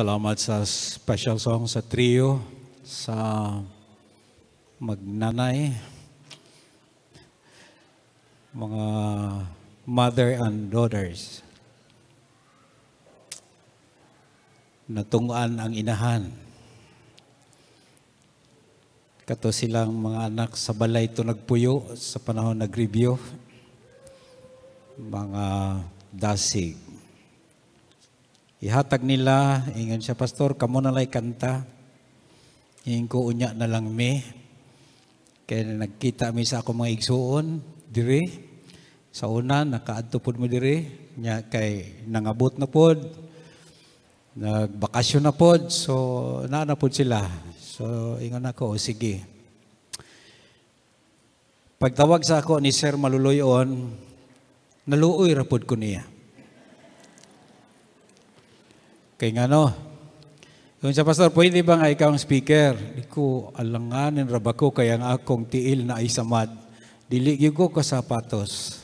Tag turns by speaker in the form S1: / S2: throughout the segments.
S1: Salamat sa special song sa trio, sa magnanay, mga mother and daughters. Natungaan ang inahan. Kato silang mga anak sa balay to nagpuyo sa panahon nag-review. Mga dasig Ihatag nila, ingon siya, Pastor, kamo na lay kanta. Ingon ko unya na lang me. Kaya nagkita mi sa ako mga igsuon, diri. Sa una, nakaadto pod mo diri. Nya, kay nangabot na pod. Nagbakasyon na pod. So, naana pod sila. So, ingon ako, o sige. Pagtawag sa ako ni Sir Maluloyon, naluoy rapod ko niya kay ngano. no, yung sa pastor, pwede ba nga ikaw ang speaker? Di ko alanganin raba ko kaya nga akong tiil na isamad. Dili ko ka sapatos.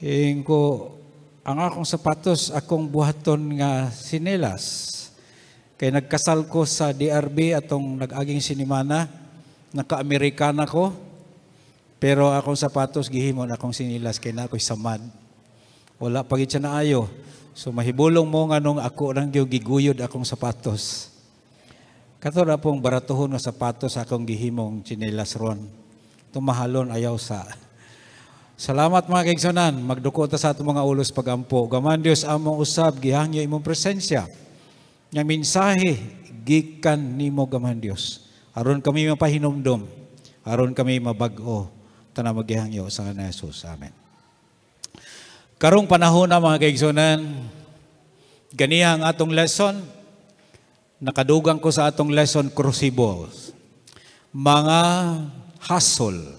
S1: Ing ko, ang akong sapatos, akong buhaton nga sinelas. Kay nagkasal ko sa DRB atong nag-aging sinimana, naka-Amerikana ko, pero akong sapatos gihimon akong sinilas kay na ako'y samad. Wala pagit siya na ayo. So mahibulong mo nga nung ako nang gyud giguyod akong sapatos. Kato na pong baratuhon nga sapatos akong gihimong chinelas ron. Tumahalon ayaw sa. Salamat mga kaigsonan, magduko ta sa ato mga ulos pagampo. Gaman Dios among usab gihangyo imong presensya. Nga mensahe gikan nimo gaman Dios. Aron kami mapahinomdom, aron kami mabag-o tanang magihangyo sa kanang Amen. Karong panahon na mga kaigsunan, ganiya ang atong lesson. Nakadugang ko sa atong lesson, crucibles. Mga hustle.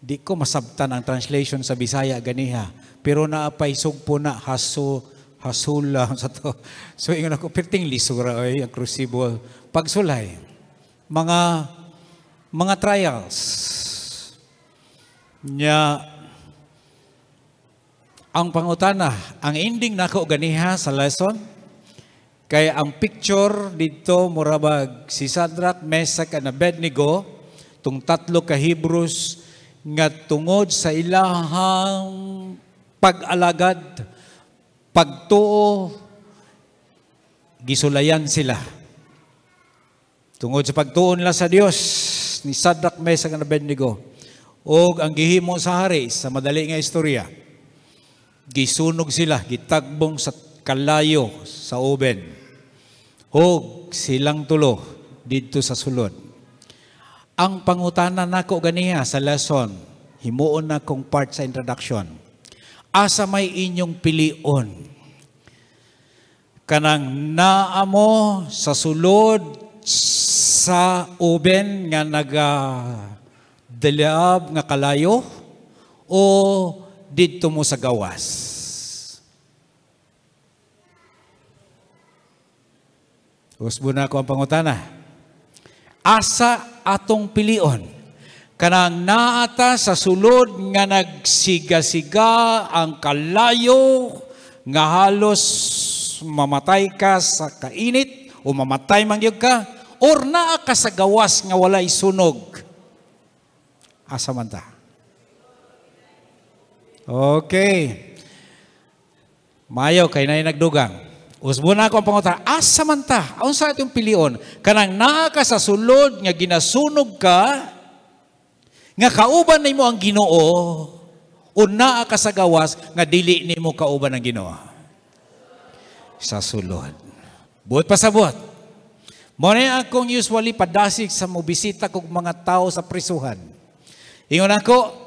S1: Di ko masabtan ang translation sa Bisaya ganiha. Pero naapay sugpo na haso, hasula sa to. So ingon ako, perting lisura ay ang crucible. Pagsulay, mga mga trials. Nya ang pangutana, ang ending nako ganiha sa lesson kay ang picture dito murabag si Sadrach, Mesach and Abednego tung tatlo ka Hebrews nga tungod sa ilahang pag-alagad, pagtuo, gisulayan sila. Tungod sa pagtuon nila sa Dios ni Sadrach, Mesach and Abednego og ang gihimo sa hari sa madali nga istorya gisunog sila, gitagbong sa kalayo sa oven. Hog silang tulo didto sa sulod. Ang pangutana nako ganiha sa lesson, himuon na kong part sa introduction. Asa may inyong pilion? Kanang naamo sa sulod sa oven nga naga delab nga kalayo o didto mo sa gawas. Usbo na ako ang pangutana. Asa atong pilion kanang naata sa sulod nga nagsiga-siga ang kalayo nga halos mamatay ka sa kainit o mamatay mangyog ka or naa ka sa gawas nga walay sunog. Asa man ta? Okay. Mayo kay nay nagdugang. Usbo na ako ang pangutra, asa man ta, aun sa itong pilion, kanang naka sa sulod nga ginasunog ka, nga kauban nimo ang ginoo, o naa ka sa gawas nga dili nimo kauban ang ginoo. Sa sulod. Buot pa sa buot. Muna akong usually padasig sa mobisita kog mga tao sa prisuhan. Ingon ako,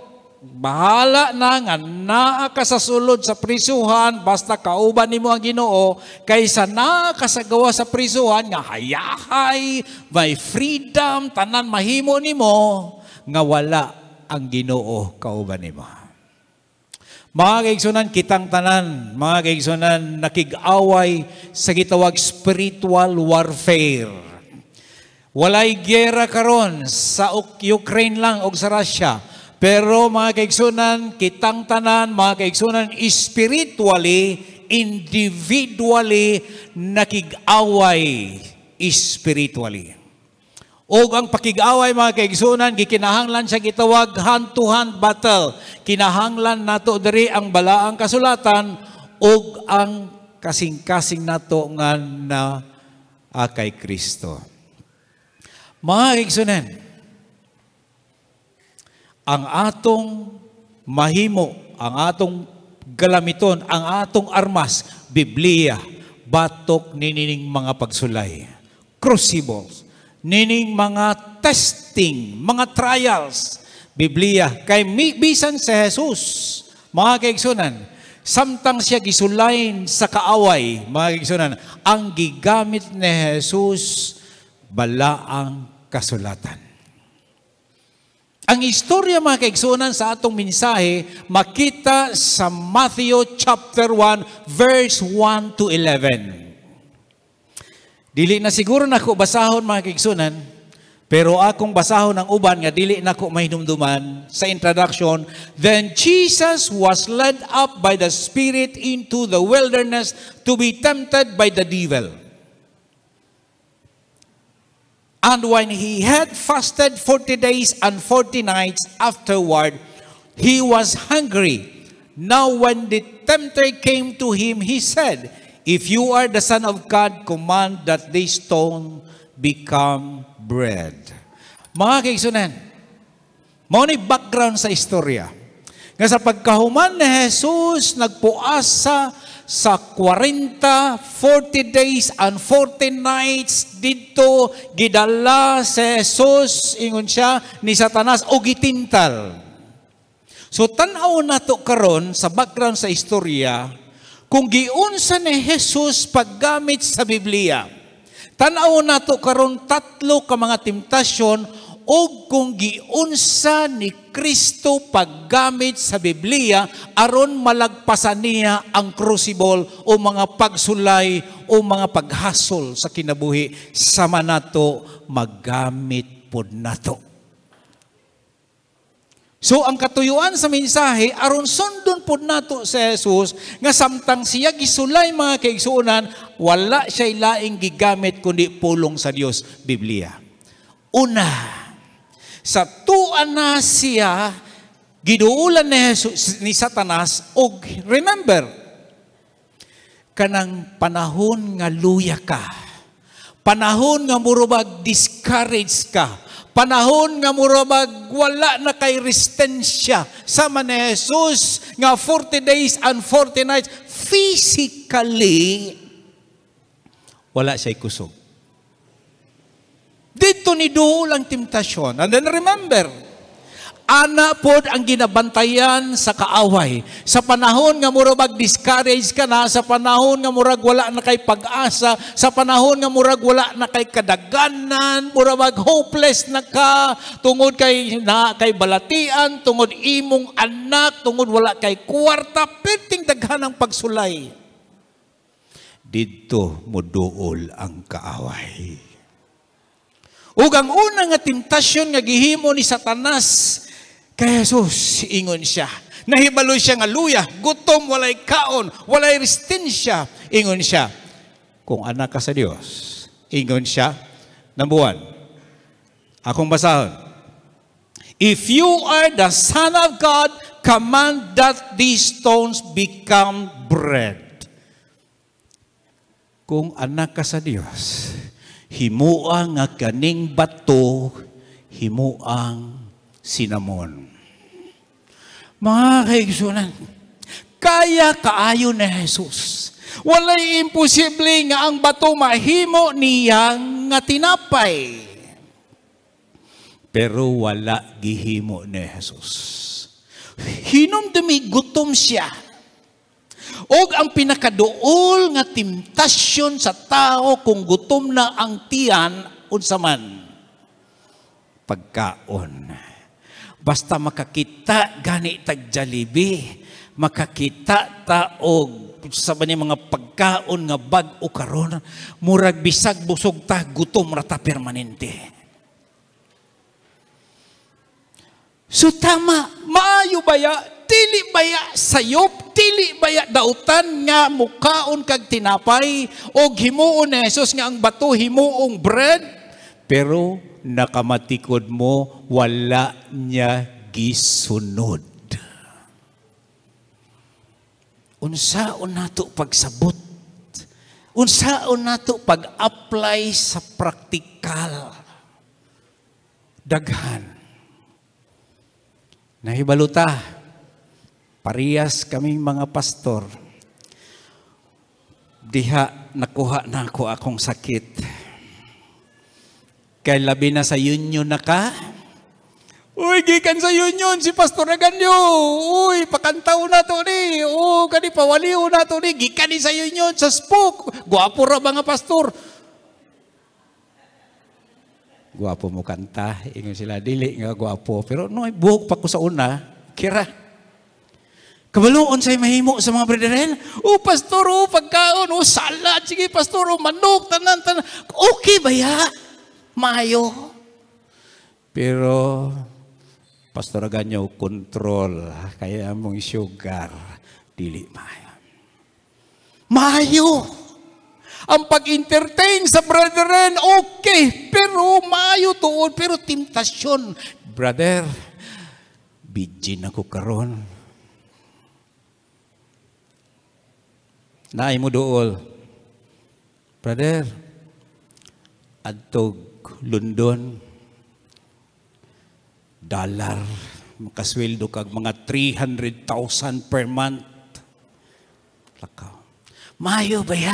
S1: bahala na nga naa ka sa sulod sa prisuhan basta kauban nimo ang Ginoo kaysa naa ka sa gawa sa prisuhan nga hayahay may freedom tanan mahimo nimo nga wala ang Ginoo kauban nimo mga kaigsunan kitang tanan mga kaigsunan nakig-away sa gitawag spiritual warfare walay gera karon sa Ukraine lang og sa Russia pero mga kaigsunan, kitang tanan, mga kaigsunan, spiritually, individually, nakig-away spiritually. O ang pakig-away mga kaigsunan, gikinahanglan siya gitawag hand-to-hand battle. Kinahanglan nato diri ang balaang kasulatan o ang kasing-kasing nato nga na ah, kay Kristo. Mga kaigsunan, ang atong mahimo, ang atong galamiton, ang atong armas, Biblia, batok nining mga pagsulay, crucibles, nining mga testing, mga trials, Biblia, kay bisan sa si Jesus, mga kaigsunan, samtang siya gisulayn sa kaaway, mga kaigsunan, ang gigamit ni Jesus, balaang kasulatan. Ang istorya mga kaigsunan sa atong minsahe, makita sa Matthew chapter 1, verse 1 to 11. Dili na siguro nako basahon mga kaigsunan, pero akong basahon ang uban nga dili nako mahinumduman sa introduction. Then Jesus was led up by the Spirit into the wilderness to be tempted by the devil. And when he had fasted 40 days and 40 nights afterward, he was hungry. Now when the tempter came to him, he said, If you are the Son of God, command that this stone become bread. Mga kaigsunan, mao ni background sa istorya. Nga sa pagkahuman ni Jesus nagpuasa sa 40, 40 days and 40 nights dito gidala sa Jesus ingon siya ni Satanas o gitintal. So tanaw na to karon sa background sa istorya kung giunsa ni Jesus paggamit sa Biblia. Tanaw na to karon tatlo ka mga temptasyon ug kung giunsa ni Kristo paggamit sa Biblia aron malagpasan niya ang crucible o mga pagsulay o mga paghasol sa kinabuhi sama nato magamit pud nato. So ang katuyuan sa mensahe aron sundon pud nato si Jesus nga samtang siya gisulay mga kaigsuonan wala siya laing gigamit kundi pulong sa Dios Biblia. Una, sa tuan na siya, giduulan ni, Jesus, ni Satanas, og remember, kanang panahon nga luya ka, panahon nga murubag discourage ka, panahon nga murubag wala na kay resistensya sama ni Jesus nga 40 days and 40 nights physically wala siya kusog dito ni Duol ang temptasyon. And then remember, ana pod ang ginabantayan sa kaaway. Sa panahon nga murag discourage ka na, sa panahon nga murag wala na kay pag-asa, sa panahon nga murag wala na kay kadaganan, murag hopeless na ka, tungod kay, na, kay balatian, tungod imong anak, tungod wala kay kwarta, penting daghan ang pagsulay. Dito mo duol ang kaaway. Ug ang una nga temptasyon nga gihimo ni Satanas kay Jesus, ingon siya. Nahibalo siya nga luya, gutom, walay kaon, walay restensya, ingon siya. Kung anak ka sa Dios, ingon siya, Number nambuan. Akong basahon. If you are the Son of God, command that these stones become bread. Kung anak ka sa Dios, himua nga kaning bato, himuang sinamon. Mga kaigsunan, kaya kaayo ni Jesus. Walay imposible nga ang bato mahimo niya nga tinapay. Pero wala gihimo ni Jesus. Hinom dumi gutom siya o ang pinakaduol nga temptasyon sa tao kung gutom na ang tiyan unsa man. Pagkaon. Basta makakita gani tag makakita taog sa ni mga pagkaon nga bag o karon murag bisag busog ta gutom rata permanente. So tama, maayo baya dili baya sayop, dili baya dautan nga mukaon kag tinapay o himuon ni Jesus nga ang bato himuong bread, pero nakamatikod mo, wala niya gisunod. Unsaon nato pagsabot? Unsaon nato pag-apply sa praktikal? Daghan. Nahibaluta. Nahibaluta Parehas kaming mga pastor. Diha, nakuha na ako akong sakit. Kay labi na sa union na ka. Uy, gikan sa union, si pastor na ganyo. Uy, pakantaw na to ni. O, kani pawaliw na to ni. Gikan ni sa union, sa spook. Guwapo ra mga pastor. Guwapo mo kanta. Ingon sila, dili nga guwapo. Pero no, buhok pa ko sa una. Kira. Kabalo, unsay mahimo sa mga brederel? O, oh, pastor, oh, pagkaon, o, oh, salad, sige, pastor, oh, manok, tanan, tanan. Okay ba ya? Mayo. Pero, pastor, ganyo, control. Kaya mong sugar, dili mayo. Mayo. Ang pag-entertain sa brethren, okay, pero mayo tuon, pero temptasyon. Brother, bijin ako karon Naay mo dool. Brother, atog London, dollar, makasweldo kag mga 300,000 per month. Lakaw. Mayo baya.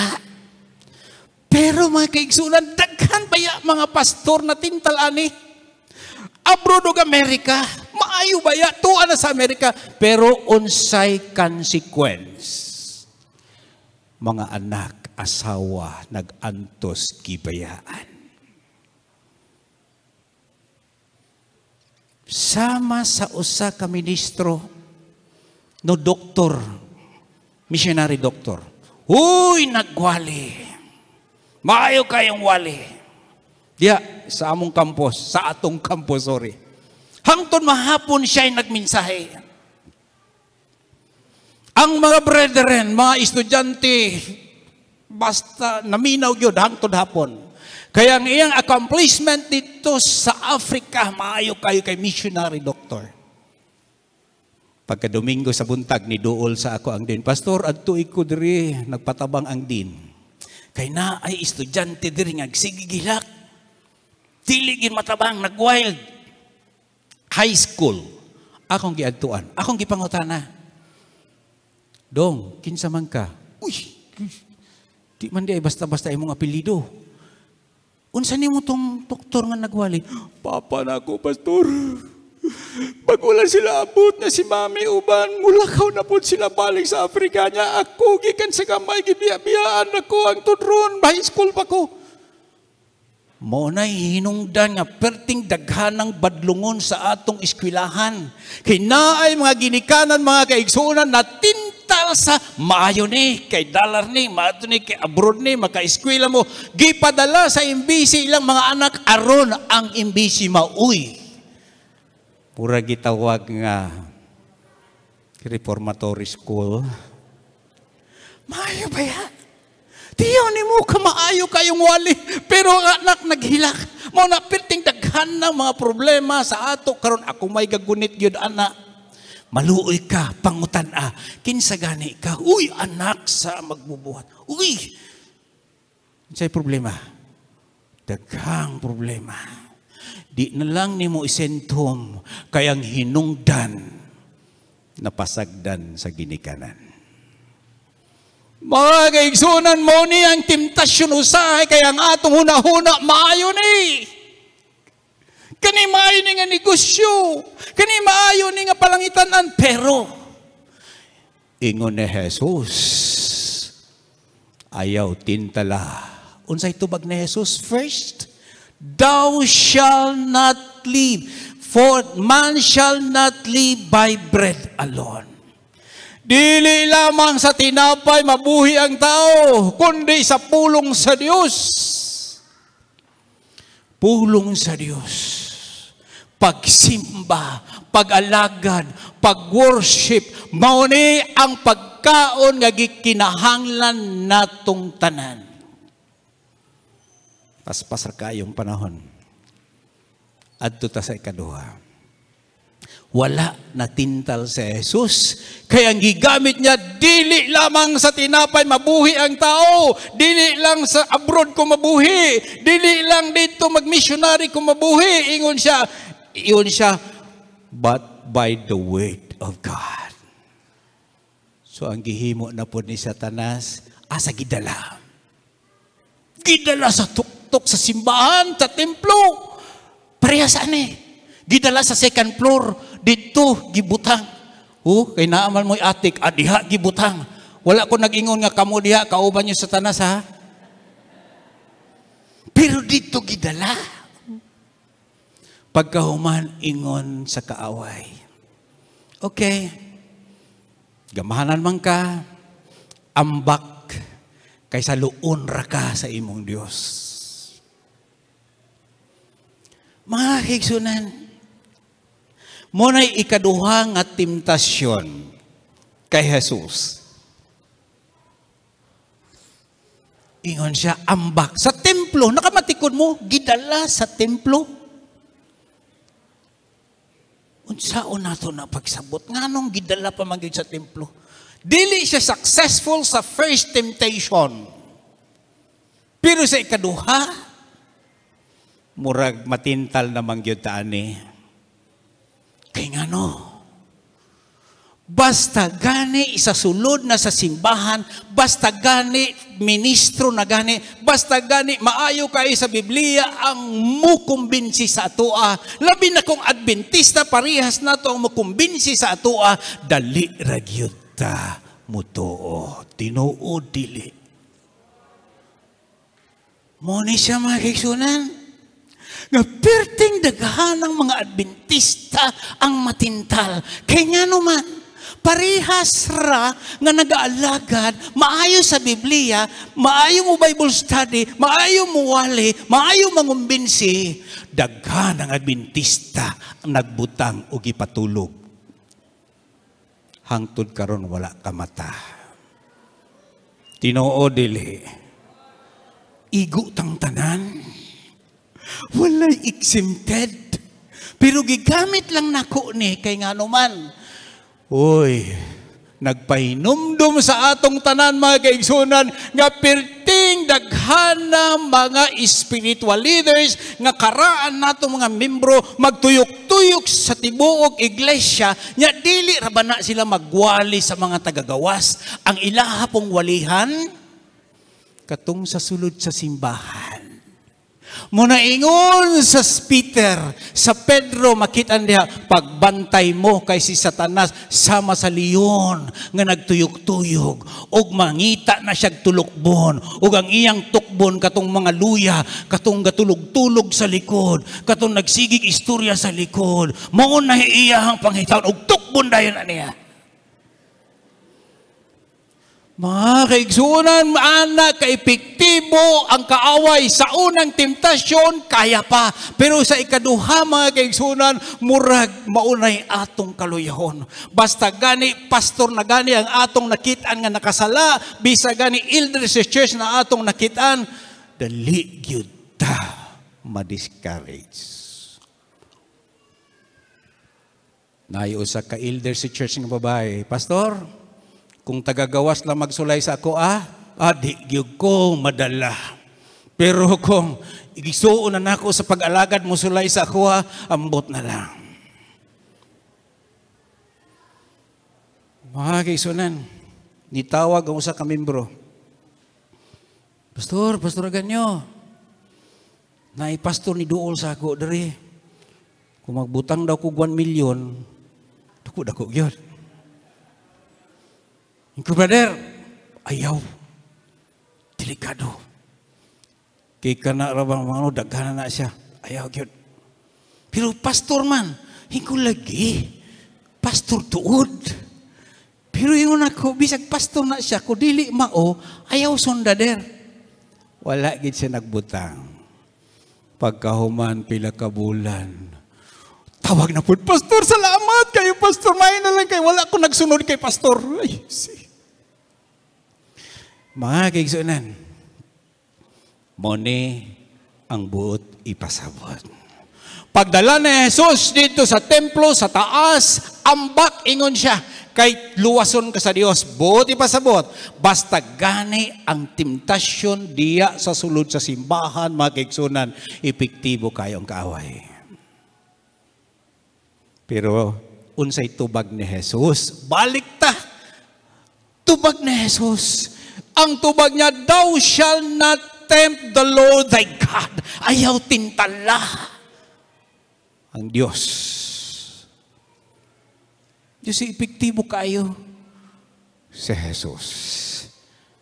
S1: Pero mga kaigsulan, daghan baya mga pastor na tintal ani. Abroad og America, maayo baya tuwa na sa Amerika, pero unsay consequence mga anak, asawa, nag-antos, gibayaan. Sama sa usa ka ministro no doktor, missionary doktor. Uy, nagwali. Maayo kayong wali. Diya, sa among kampus, sa atong kampus, sorry. Hangton mahapon siya'y nagminsahe. Ang mga brethren, mga estudyante, basta naminaw yun hangtod hapon. Kaya ang iyang accomplishment dito sa Africa, maayo kayo kay missionary doctor. Pagka Domingo sa buntag, ni Duol sa ako ang din. Pastor, adto ko diri, nagpatabang ang din. Kay na ay estudyante diri nga sigigilak. Dili gid matabang nagwild. High school. Akong giadtuan. Akong gipangutana. Dong, kinsa man ka? Uy, di man di ay basta-basta imong apelido. Unsa ni mo tong doktor nga nagwali? Papa na ako, pastor. Pagula sila abot na si Mami Uban, mulakaw na po sila balik sa Afrika niya. Ako, gikan sa kamay, gibiya-biyaan ako ang tudron, high school pa ko. Mo na hinungdan nga perting daghan daghanang badlungon sa atong eskwilahan. Kinaay mga ginikanan, mga kaigsuunan, tin sa maayo ni, kay dollar ni, maato ni, kay abroad ni, makaeskwela mo. Gipadala sa MBC ilang mga anak, aron ang MBC mauy. Pura gitawag nga reformatory school. Maayo ba yan? Tiyo ni mo kamaayo kayong wali, pero ang anak naghilak. Mo na pirting daghan ng mga problema sa ato karon ako may gagunit gyud anak Maluoy ka, pangutan a. kinsa gani ka, uy, anak sa magbubuhat. Uy! Sa'y problema. Daghang problema. Di na lang ni mo isentom kayang hinungdan napasagdan sa ginikanan. Mga kaigsunan mo ni ang timtasyon usahay kay ang atong hunahuna maayo ni. Eh. Kani maayo ni nga negosyo. Kani maayo ni nga palangitanan. Pero, ingon ni Jesus, ayaw tintala. Unsay tubag ni Jesus? First, thou shall not live. For man shall not live by bread alone. Dili lamang sa tinapay mabuhi ang tao, kundi sa pulong sa Dios. Pulong sa Dios pagsimba, pagalagad, pagworship, mauni ang pagkaon nga gikinahanglan natong tanan. Paspas Paspasa kayong panahon. Adto ta sa ikaduha. Wala na tintal sa si Jesus. Kaya ang gigamit niya, dili lamang sa tinapay mabuhi ang tao. Dili lang sa abroad ko mabuhi. Dili lang dito mag-missionary ko mabuhi. Ingon siya, iyon siya, but by the word of God. So ang gihimo na po ni Satanas, asa ah, gidala. Gidala sa tuktok sa simbahan, sa templo. Pareha sa ano eh. Gidala sa second floor, dito, gibutang. Oh, kay naaman mo'y atik, adiha, gibutang. Wala ko nag-ingon nga kamo diha, kauban niyo Satanas ha. Pero dito gidala. Pagkahuman, ingon sa kaaway. Okay. Gamahanan man ka, ambak, kaysa luon ra ka sa imong Diyos. Mga higsunan, muna'y ikaduha nga temptasyon kay Jesus. Ingon siya, ambak. Sa templo, nakamatikod mo, gidala sa templo unsaon nato na pagsabot nganong gidala pa man sa templo dili siya successful sa first temptation pero sa ikaduha murag matintal na mangyud ta ani kay ngano basta gani isa sulod na sa simbahan basta gani ministro na gani, basta gani, maayo kay sa Biblia ang mukumbinsi sa atoa. Labi na kung Adventista parihas na to ang mukumbinsi sa atoa, dali ragyuta mutuo, tinuod dili. Muni siya mga kiksunan, nga perting daghan ng mga Adventista ang matintal. Kaya nga naman, parihas ra nga nagaalagad, maayo sa Biblia, maayo mo Bible study, maayo mo wali, maayo mangumbinsi, daghan ang Adventista ang nagbutang o gipatulog. Hangtod karon wala ka mata. Tinoo dili. Igo tang tanan. Walay exempted. Pero gigamit lang nako ni kay nga naman Uy, nagpainumdum sa atong tanan mga kaigsunan nga perting daghan na mga spiritual leaders nga karaan nato mga membro magtuyok-tuyok sa tibuok iglesia nya dili ra ba na sila magwali sa mga tagagawas ang ilaha pong walihan katong sa sulod sa simbahan Muna ingon sa Peter, sa Pedro, makita niya, pagbantay mo kay si Satanas sama sa leon nga nagtuyok-tuyok. ug mangita na siya tulukbon. ug ang iyang tukbon katong mga luya, katong gatulog-tulog sa likod, katong nagsigig istorya sa likod. Maon na iya ang panghitawon og tukbon dayon na niya. Mga kaigsunan, anak, kaepektibo ang kaaway sa unang temptasyon, kaya pa. Pero sa ikaduha, mga kaigsunan, murag maunay atong kaluyahon. Basta gani, pastor na gani ang atong nakitaan nga nakasala, bisa gani, elder sa church na atong nakitaan, dali gyud ta madiscourage. Nayo sa ka-elder sa church ng babae, Pastor, kung tagagawas na magsulay sa ako, ah, adi, ah, gyud ko madala. Pero kung igisuon na nako sa pag-alagad mo sulay sa ako, ah, ambot na lang. Mga kaisunan, nitawag ang usa ka membro. Pastor, pastor ganyo. Naipastor ni Duol sa ako, dari. Kung magbutang daw ko 1 million, tukod dako yun. Meu brother, ayaw, delikado. Kay kana rabang mano dagana nak sya, Ayaw gyud. Pero pastor man, hinggo lagi. Pastor tuud. tuod. Pero nak ako, bisa pastor nak sya ko dili mao, ayaw sunda Walak Wala gid siya nagbutang. Pagkahuman pila ka bulan. Tawag na po, Pastor, salamat kayo, Pastor. May na lang kayo. Wala ko nagsunod kay Pastor. Ay, see. Mga kaigsunan, mone ang buot ipasabot. Pagdala ni Jesus dito sa templo, sa taas, ambak ingon siya. Kay luwason ka sa Dios, buot ipasabot. Basta gani ang temptasyon diya sa sulod sa simbahan, mga kaigsunan, epektibo kayong kaaway. Pero unsay tubag ni Jesus, balik ta. Tubag ni Jesus ang tubag niya, Thou shalt not tempt the Lord thy God. Ayaw tintala ang Diyos. Diyos, epektibo kayo si Jesus.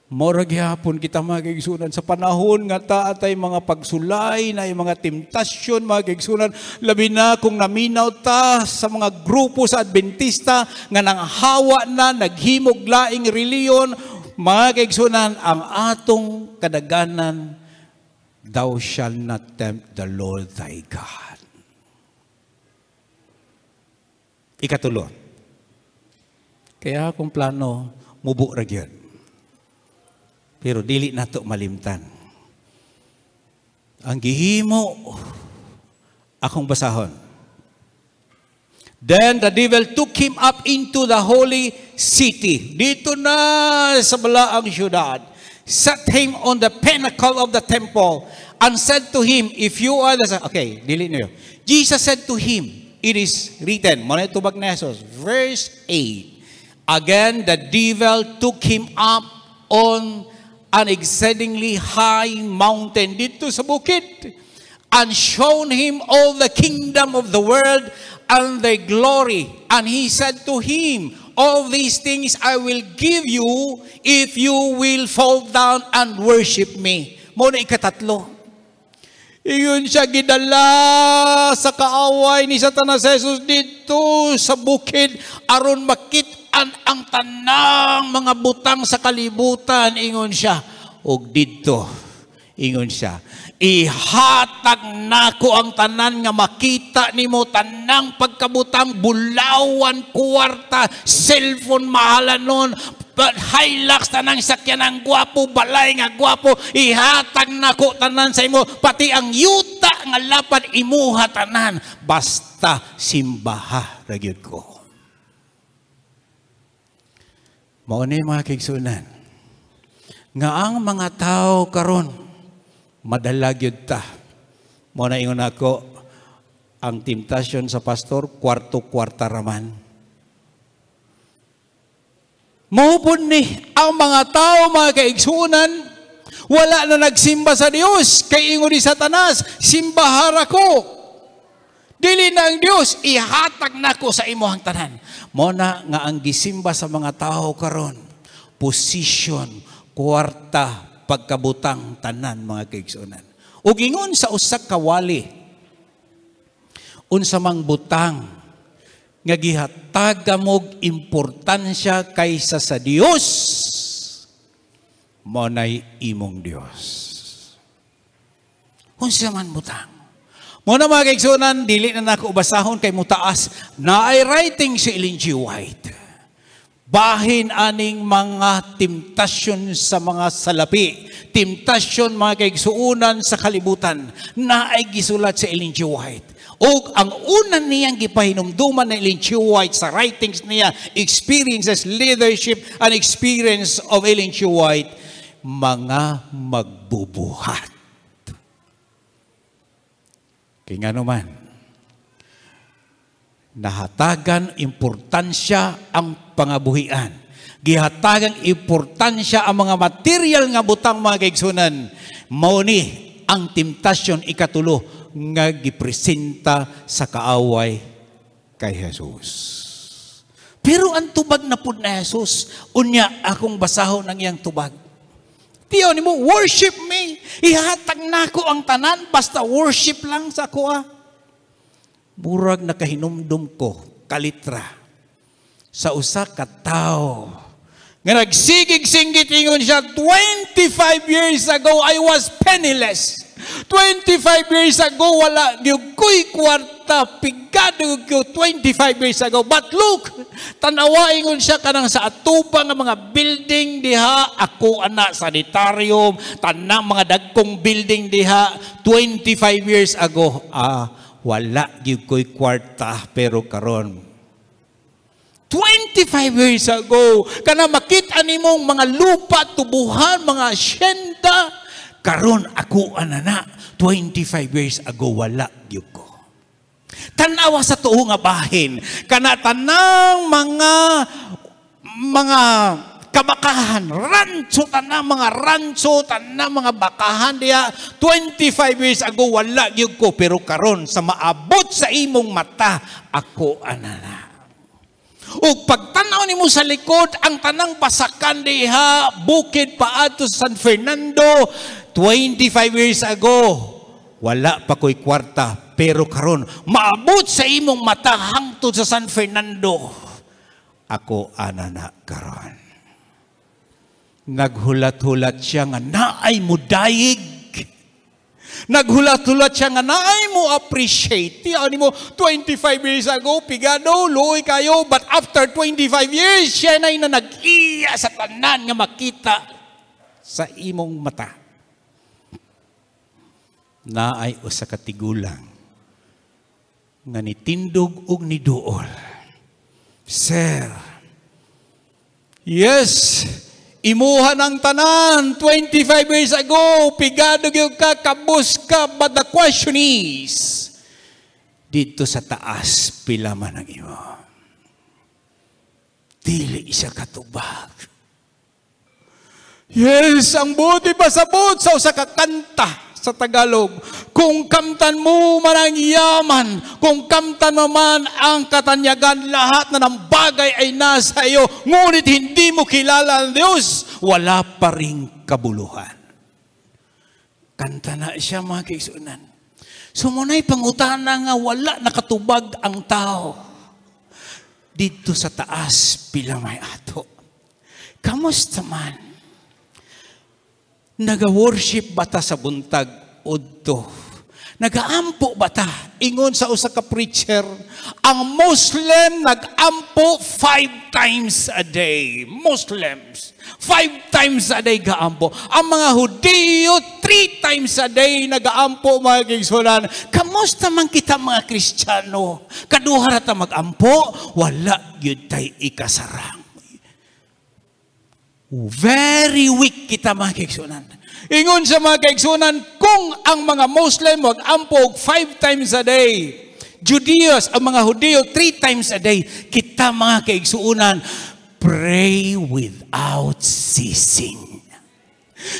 S1: Morag hapon kita magigsunan sa panahon nga taatay mga pagsulay na mga temptasyon magigsunan labi na kung naminaw ta sa mga grupo sa Adventista nga nanghawa na naghimog laing reliyon mga kaigsunan, ang atong kadaganan, thou shall not tempt the Lord thy God. Ikatulo. Kaya akong plano, mubo ra Pero dili nato malimtan. Ang gihimo akong basahon Then the devil took him up into the holy city. Dito na sa balaang syudad. Set him on the pinnacle of the temple and said to him, If you are the... Okay, dili niyo. Jesus said to him, It is written, Manay tubag verse 8. Again, the devil took him up on an exceedingly high mountain dito sa bukit and shown him all the kingdom of the world and their glory. And he said to him, All these things I will give you if you will fall down and worship me. Muna ikatatlo. Iyon siya gidala sa kaaway ni Satanas Jesus dito sa bukid aron makitaan ang tanang mga butang sa kalibutan ingon siya og didto ingon siya Ihatag na ko ang tanan nga makita nimo tanang pagkabutang bulawan, kuwarta, cellphone mahalan nun, Hilux tanang sakyan ang gwapo, balay nga gwapo, ihatag nako tanan sa imo, pati ang yuta nga lapad imuha tanan, basta simbaha, ragyod ko. Mao ni mga kigsunan, nga ang mga tao karon madalag yun ta. Muna ingon ako, ang temptasyon sa pastor, kwarto-kwarta raman. Mahupon ni ang mga tao, mga kaigsunan, wala na nagsimba sa Dios, kay ingon ni Satanas, simbahara ko. Dili na ang Dios, ihatag nako sa imuhang tanan. Mo na nga ang gisimba sa mga tao karon, position, kwarta, pagkabutang tanan mga kaigsunan. O gingon sa usak kawali, unsa mang butang nga gihatag kamog importansya kaysa sa Dios mo nay imong Dios unsa man butang mo na mga kaigsunan dili na nako basahon kay mutaas na ay writing si Ellen G. White Bahin aning mga temptasyon sa mga salapi. Temptasyon mga kaigsuunan sa kalibutan na ay gisulat sa Ellen G. White. O ang una niyang gipahinumduman ng Ellen G. White sa writings niya, experiences, leadership, and experience of Ellen G. White, mga magbubuhat. Kaya nga naman, nahatagan importansya ang pangabuhian. Gihatagan importansya ang mga material nga butang mga kaigsunan. Mauni ang temptasyon ikatulo nga gipresenta sa kaaway kay Jesus. Pero ang tubag na pud na Jesus, unya akong basahon ng iyang tubag. Tiyo ni mo, worship me. Ihatag na ko ang tanan, basta worship lang sa kuha. Murag nakahinumdum ko, kalitra, sa usa ka tawo Nga nagsigig-singgit ingon siya, 25 years ago, I was penniless. 25 years ago, wala ko'y kwarta, pigado ko 25 years ago. But look, tanawa ingon siya kanang sa atubang mga building diha, ako ana sanitarium, tanang mga dagkong building diha, 25 years ago. Ah, wala gyud koy kwarta pero karon 25 years ago, kana makita nimong mga lupa, tubuhan, mga asyenda, karon ako anana, 25 years ago, wala gyud ko. Tanawa sa tuo nga bahin, kana tanang mga mga kamakahan. Rancho na mga rancho, na mga bakahan. Diya, 25 years ago, wala yun ko. Pero karon sa maabot sa imong mata, ako anana. Ug pagtanaw ni mo sa likod, ang tanang pasakan diha, bukid paadto sa San Fernando, 25 years ago, wala pa ko'y kwarta, pero karon maabot sa imong mata hangtod sa San Fernando. Ako anana karon. Naghulat-hulat siya nga naay mo daig. Naghulat-hulat siya nga naay mo appreciate. Tiyaw ni mo, 25 years ago, pigado, luoy kayo, but after 25 years, siya na na nag sa tanan nga makita sa imong mata. Naay o sa katigulang nga nitindog og ni duol. Sir, yes, Imuha ng tanan, 25 years ago, pigado yung ka, kabus ka, but the question is, dito sa taas, pila man ang imo. Dili isa katubag. Yes, ang buti pa sa bot sa usa ka kanta sa Tagalog. Kung kamtan mo man ang yaman, kung kamtan mo man ang katanyagan, lahat na ng bagay ay nasa iyo, ngunit hindi mo kilala ang Diyos, wala pa rin kabuluhan. Kanta na siya mga kaisunan. Sumunay pangutana nga wala nakatubag ang tao. Dito sa taas pila may ato. Kamusta man? Naga-worship ba ta sa buntag udto? Nagaampo ba ta? Ingon sa usa ka preacher, ang Muslim nagampo five times a day. Muslims, five times a day gaampo. Ang mga Hudiyo, three times a day nagaampo mga kigsunan. Kamusta man kita mga Kristiyano? Kaduhara ta magampo, wala yun tay ikasarang. Very weak kita mga kaigsunan. Ingon sa mga kaigsunan, kung ang mga Muslim wag ampog five times a day, Judeos, ang mga Hudeo, three times a day, kita mga kaigsuunan, pray without ceasing.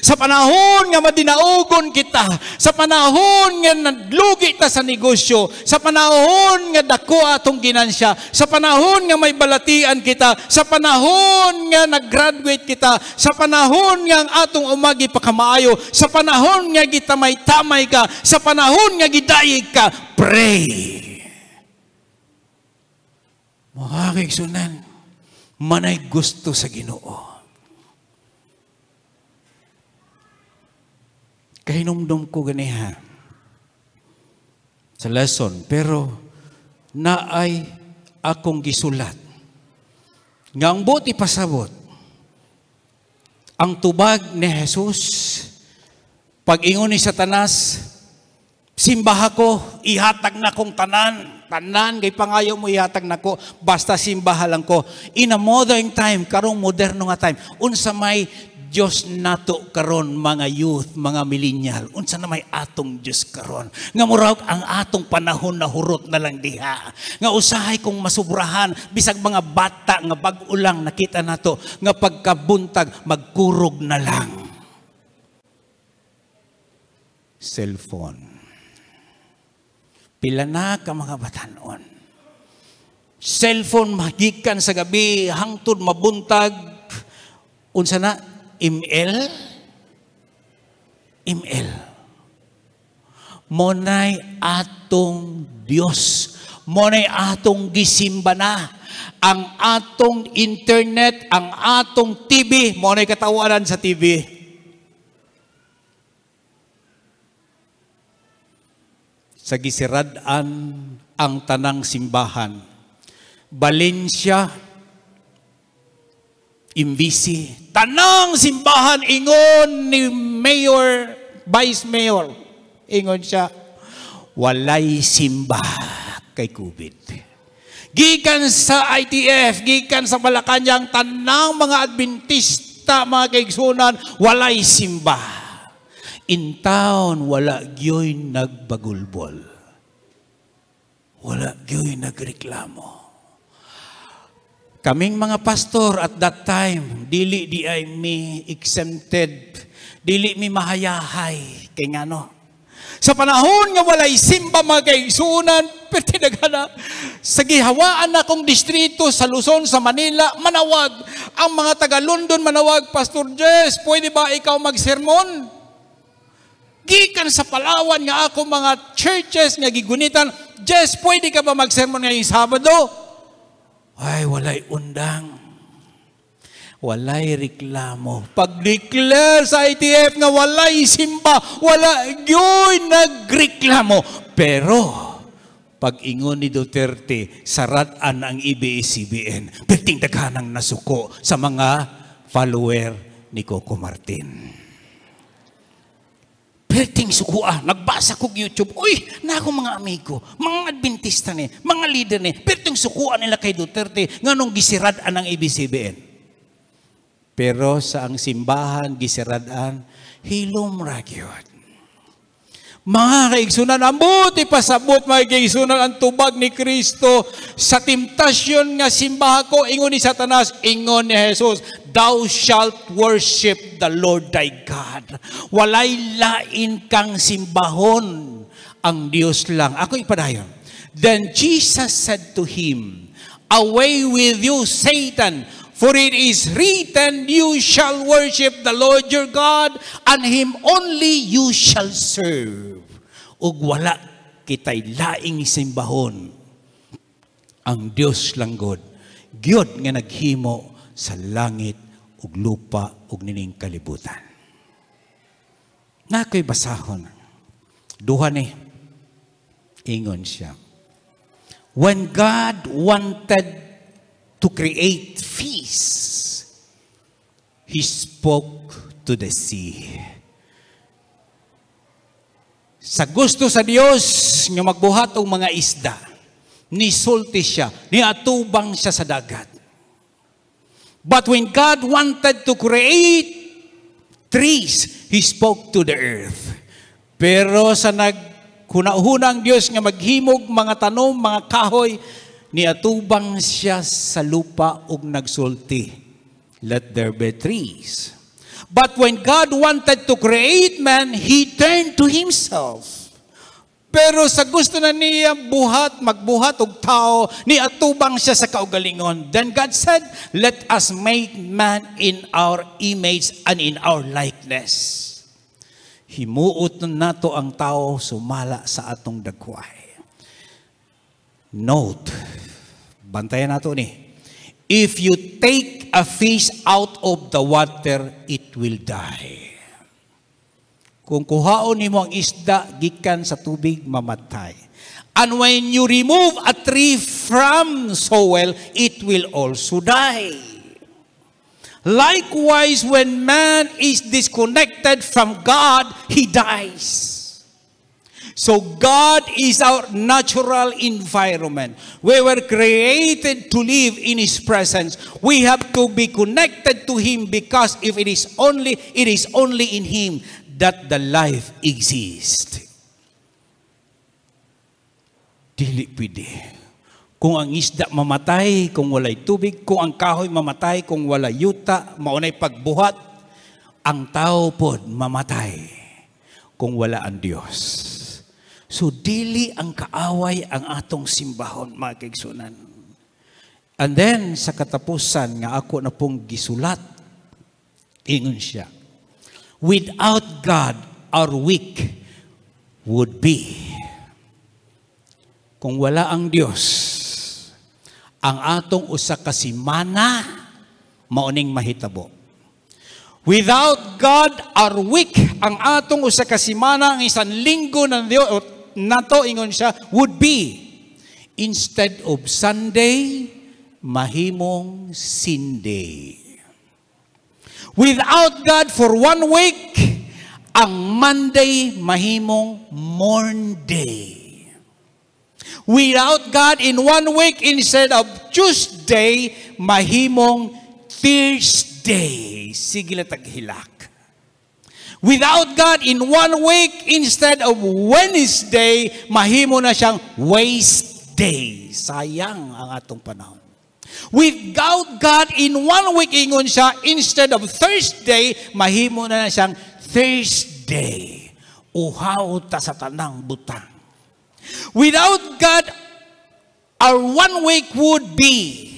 S1: Sa panahon nga madinaugon kita, sa panahon nga naglugi ta sa negosyo, sa panahon nga dako atong ginansya, sa panahon nga may balatian kita, sa panahon nga nag-graduate kita, sa panahon nga ang atong umagi pa kamaayo, sa panahon nga kita may tamay ka, sa panahon nga gidayig ka, pray. Mga kiksunan, manay gusto sa ginoo kahinumdum ko ganiha sa lesson. Pero naay akong gisulat. Nga ang buti pasabot, ang tubag ni Jesus, pag-ingon ni Satanas, simbaha ko, ihatag na kong tanan, tanan, kay pangayo mo ihatag na ko, basta simbaha lang ko. In a modern time, karong moderno nga time, unsa may Diyos nato karon mga youth, mga millennial. Unsa na may atong Diyos karon? Nga murag ang atong panahon na hurot na lang diha. Nga usahay kong masubrahan bisag mga bata nga bag-o lang nakita nato nga pagkabuntag magkurog na lang. Cellphone. Pila na ka mga batanon. Cellphone magikan sa gabi hangtod mabuntag unsa na ML? ML. Monay atong Dios. Monay atong gisimba na. Ang atong internet, ang atong TV, monay katawanan sa TV. Sa gisiradan ang tanang simbahan. Balensya, Imbisi. Tanang simbahan ingon ni Mayor, Vice Mayor. Ingon siya, walay simba kay COVID. Gikan sa ITF, gikan sa Malacanang, tanang mga Adventista, mga kaigsunan, walay simba. In town, wala gyoy nagbagulbol. Wala gyoy nagreklamo Kaming mga pastor at that time, dili di ay mi exempted, dili mi mahayahay, kay nga no. Sa panahon nga walay simba mga kaigsunan, pertinagana, sa gihawaan na kong distrito sa Luzon, sa Manila, manawag. Ang mga taga-London manawag, Pastor Jess, pwede ba ikaw magsermon? Gikan sa Palawan nga ako mga churches nga gigunitan, Jess, pwede ka ba magsermon ngayong Sabado? Ay, walay undang. Walay reklamo. Pag-declare sa ITF nga walay simba, wala, yun nagreklamo. Pero, pag ingon ni Duterte, saratan ang IBS-CBN. Perting daghanang nasuko sa mga follower ni Coco Martin. Hurting sukua. Nagbasa ko YouTube. Uy, na ako mga amigo. Mga Adventista ni, mga leader ni. Pertong sukua nila kay Duterte. Nganong gisirad-an ang ABCBN. Pero sa ang simbahan, gisirad-an, hilom ragyod. Mga kaigsunan, ang buti pasabot mga kaigsunan ang tubag ni Kristo sa temptasyon nga simbaha ko, ingon ni Satanas, ingon ni Jesus, thou shalt worship the Lord thy God. Walay lain kang simbahon ang Diyos lang. Ako ipadayon. Then Jesus said to him, Away with you, Satan, For it is written, You shall worship the Lord your God, and Him only you shall serve. Ug wala kitay laing isimbahon. Ang Dios lang God. Giyod nga naghimo sa langit ug lupa ug nining kalibutan. Nakoy basahon. Duha ni. Ingon siya. When God wanted to create
S2: peace,
S1: he spoke to the sea. Sa gusto sa Dios nga magbuhat og mga isda, ni nisulti siya, ni atubang siya sa dagat. But when God wanted to create trees, He spoke to the earth. Pero sa nagkunahunang Dios nga maghimog mga tanom, mga kahoy, niatubang siya sa lupa ug nagsulti. Let there be trees. But when God wanted to create man, He turned to Himself. Pero sa gusto na niya buhat, magbuhat og tao, niatubang siya sa kaugalingon. Then God said, Let us make man in our image and in our likeness. Himuot na nato ang tao sumala sa atong dagway. Note, bantayan nato ni. If you take a fish out of the water, it will die. Kung kuhaon nimo ang isda gikan sa tubig, mamatay. And when you remove a tree from soil, it will also die. Likewise, when man is disconnected from God, he dies. So God is our natural environment. We were created to live in His presence. We have to be connected to Him because if it is only, it is only in Him that the life exists. Dili pwede. Kung ang isda mamatay, kung walay tubig, kung ang kahoy mamatay, kung walay yuta, maunay pagbuhat, ang tao po mamatay kung wala ang Diyos. So dili ang kaaway ang atong simbahon magigsunan. And then sa katapusan nga ako na pong gisulat ingon siya. Without God our weak would be. Kung wala ang Dios, ang atong usa ka semana mauning mahitabo. Without God our weak ang atong usa ka semana ang isang linggo ng Dios nato ingon siya would be instead of Sunday, mahimong Sunday. Without God for one week, ang Monday mahimong Monday. Without God in one week instead of Tuesday, mahimong Thursday. Sige na taghilak. Without God, in one week, instead of Wednesday, mahimo na siyang waste day. Sayang ang atong panahon. Without God, in one week, ingon siya, instead of Thursday, mahimo na na siyang Thursday. Uhaw ta sa tanang butang. Without God, our one week would be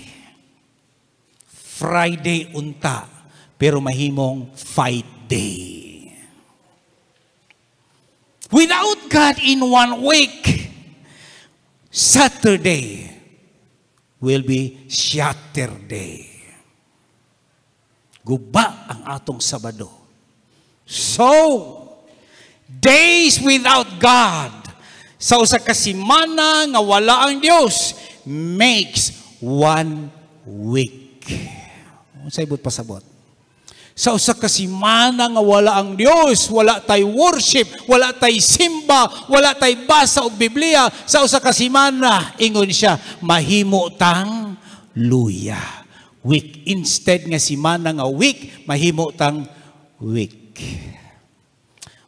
S1: Friday unta, pero mahimong fight day. Without God in one week, Saturday will be Saturday. Guba ang atong Sabado. So, days without God sa usa ka semana nga wala ang Dios makes one week. Unsay but pasabot? sa usa ka semana nga wala ang Dios, wala tay worship, wala tay simba, wala tay basa og Biblia sa usa ka semana ingon siya mahimo tang luya. Week instead nga semana nga week mahimo tang week.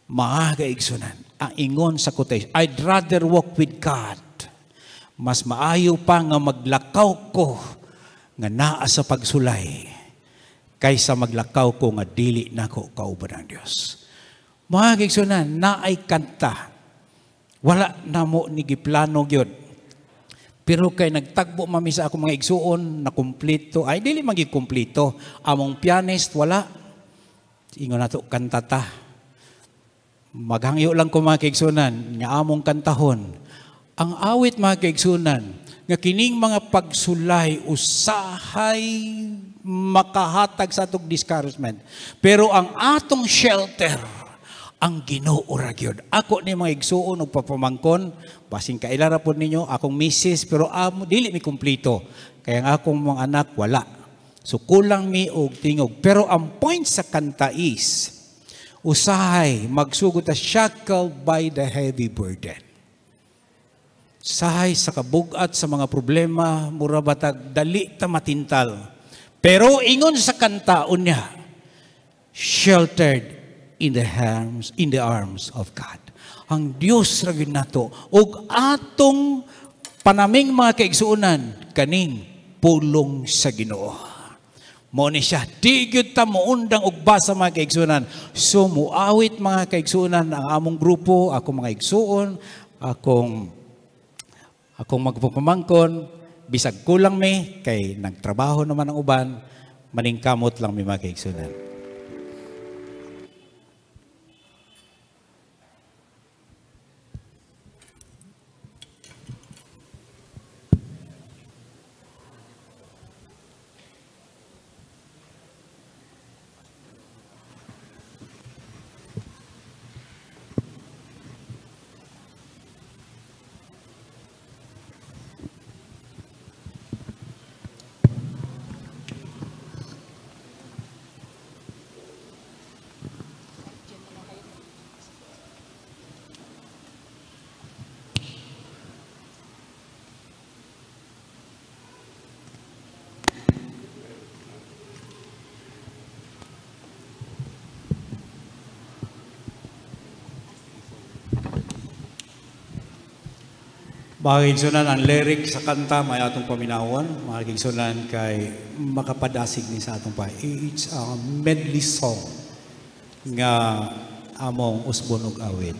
S1: Maaga igsunan ang ingon sa quotation, I'd rather walk with God. Mas maayo pa nga maglakaw ko nga naa sa pagsulay kaysa maglakaw ko nga dili nako kauban ang Dios. Mga kigsunan, naay kanta. Wala na mo ni giplano gyud. Pero kay nagtagbo mami sa akong mga igsuon na kumpleto, ay dili magi kumpleto. Among pianist wala. Ingon nato kanta ta. Maghangyo lang ko mga kigsunan, nga among kantahon. Ang awit mga kigsunan, nga kining mga pagsulay usahay makahatag sa atong discouragement. Pero ang atong shelter, ang Ginoo ra gyud. Ako ni mga igsuon og papamangkon, basing kailara pod ninyo akong missis pero amo ah, dili mi kumpleto. Kaya ang akong mga anak wala. So kulang mi og tingog. Pero ang point sa kanta is usahay magsugod ta shackled by the heavy burden sahay sa kabugat sa mga problema mura batag dali ta matintal pero ingon sa kantaon niya, sheltered in the arms in the arms of God. Ang Dios ra gyud nato ug atong panaming mga kaigsuonan kaning pulong sa Ginoo. Mo ni siya, di gyud ta muundang og basa mga kaigsuonan. So muawit mga kaigsuonan ang among grupo, ako mga igsuon, akong akong magpupamangkon, bisag kulang may, kay nagtrabaho naman ang uban, maningkamot lang may
S2: makiksunan.
S1: Mga ang lyric sa kanta, may atong paminawan. Mga kay makapadasig ni sa atong pa. It's a medley song nga among usbon ug awit.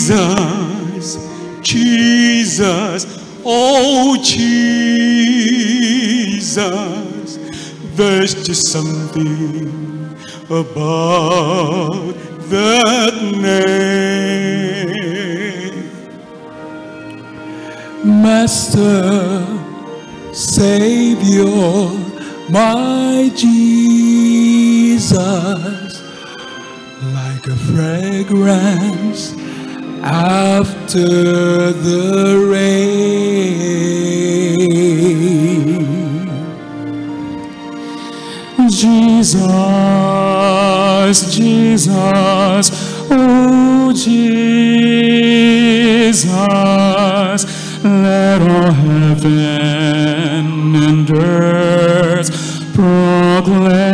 S2: Jesus, Jesus, oh Jesus, there's just something about that name. Master, Savior, my Jesus, like a fragrance after the rain. Jesus, Jesus, oh Jesus, let all heaven and earth proclaim.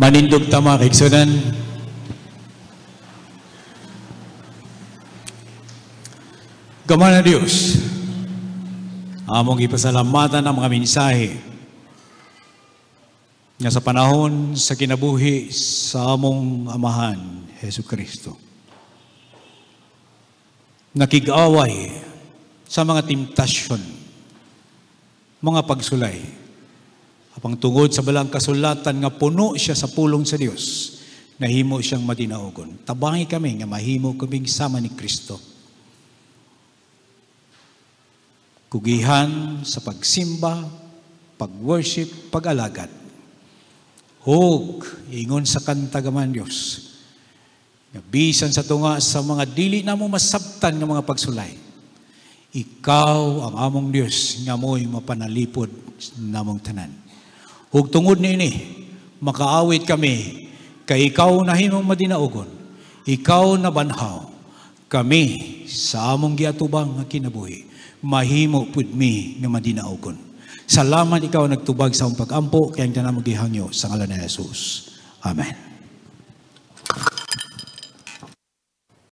S1: manindog tama kiksunan. na Diyos, among ipasalamatan ang mga mensahe nga sa panahon sa kinabuhi sa among amahan, Heso Kristo. Nakigaway sa mga timtasyon, mga pagsulay, Upang tungod sa balang kasulatan nga puno siya sa pulong sa Dios, nahimo siyang madinaugon. Tabangi kami nga mahimo kaming sama ni Kristo. Kugihan sa pagsimba, pag-worship, pag-alagat. Hog, ingon sa kantagaman Dios. Nabisan sa tunga sa mga dili na mo masabtan ng mga pagsulay. Ikaw ang among Diyos nga mo'y mapanalipod namong tanan. Ug tungod niini, makaawit kami kay ikaw na himong madinaugon, ikaw na banhaw, kami sa among giatubang nga kinabuhi, mahimo pud mi nga madinaugon. Salamat ikaw nagtubag sa among pagampo kay ang tanang gihangyo sa ngalan ni Jesus. Amen.